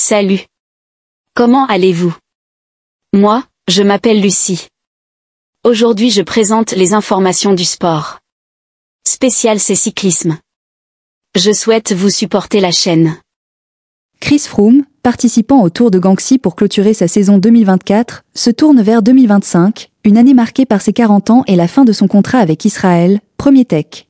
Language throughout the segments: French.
Salut. Comment allez-vous Moi, je m'appelle Lucie. Aujourd'hui je présente les informations du sport. Spécial c'est cyclisme. Je souhaite vous supporter la chaîne. Chris Froome, participant au Tour de Gangxi pour clôturer sa saison 2024, se tourne vers 2025, une année marquée par ses 40 ans et la fin de son contrat avec Israël, premier tech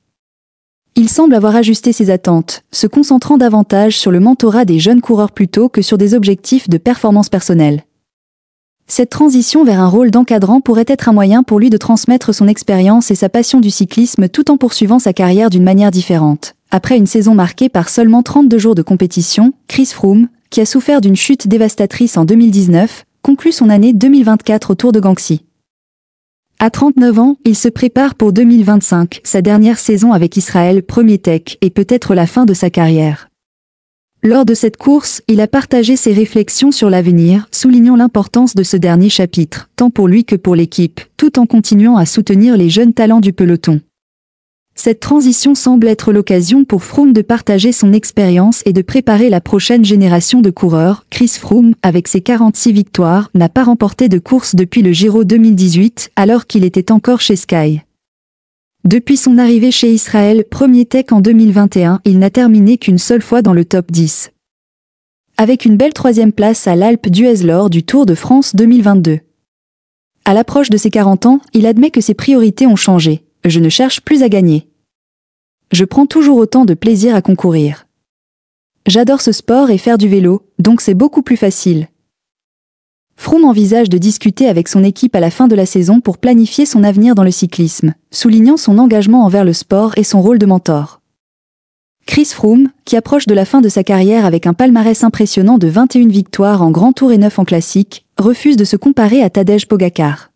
il semble avoir ajusté ses attentes, se concentrant davantage sur le mentorat des jeunes coureurs plutôt que sur des objectifs de performance personnelle. Cette transition vers un rôle d'encadrant pourrait être un moyen pour lui de transmettre son expérience et sa passion du cyclisme tout en poursuivant sa carrière d'une manière différente. Après une saison marquée par seulement 32 jours de compétition, Chris Froome, qui a souffert d'une chute dévastatrice en 2019, conclut son année 2024 au Tour de Gangxi. À 39 ans, il se prépare pour 2025, sa dernière saison avec Israël Premier Tech et peut-être la fin de sa carrière. Lors de cette course, il a partagé ses réflexions sur l'avenir, soulignant l'importance de ce dernier chapitre, tant pour lui que pour l'équipe, tout en continuant à soutenir les jeunes talents du peloton cette transition semble être l'occasion pour Froome de partager son expérience et de préparer la prochaine génération de coureurs. Chris Froome, avec ses 46 victoires, n'a pas remporté de course depuis le Giro 2018, alors qu'il était encore chez Sky. Depuis son arrivée chez Israël, premier tech en 2021, il n'a terminé qu'une seule fois dans le top 10. Avec une belle troisième place à l'Alpe d'Huez lors du Tour de France 2022. À l'approche de ses 40 ans, il admet que ses priorités ont changé je ne cherche plus à gagner. Je prends toujours autant de plaisir à concourir. J'adore ce sport et faire du vélo, donc c'est beaucoup plus facile. Froome envisage de discuter avec son équipe à la fin de la saison pour planifier son avenir dans le cyclisme, soulignant son engagement envers le sport et son rôle de mentor. Chris Froome, qui approche de la fin de sa carrière avec un palmarès impressionnant de 21 victoires en Grand Tour et 9 en classique, refuse de se comparer à Tadej Pogacar.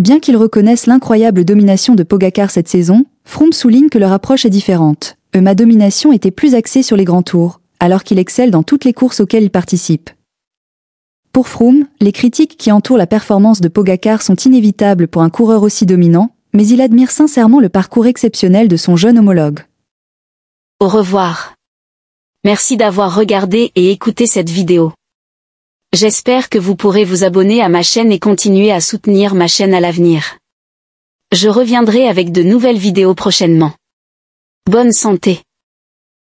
Bien qu'ils reconnaissent l'incroyable domination de Pogacar cette saison, Froome souligne que leur approche est différente. eux ma domination était plus axée sur les grands tours, alors qu'il excelle dans toutes les courses auxquelles il participe. Pour Froome, les critiques qui entourent la performance de Pogacar sont inévitables pour un coureur aussi dominant, mais il admire sincèrement le parcours exceptionnel de son jeune homologue. Au revoir. Merci d'avoir regardé et écouté cette vidéo. J'espère que vous pourrez vous abonner à ma chaîne et continuer à soutenir ma chaîne à l'avenir. Je reviendrai avec de nouvelles vidéos prochainement. Bonne santé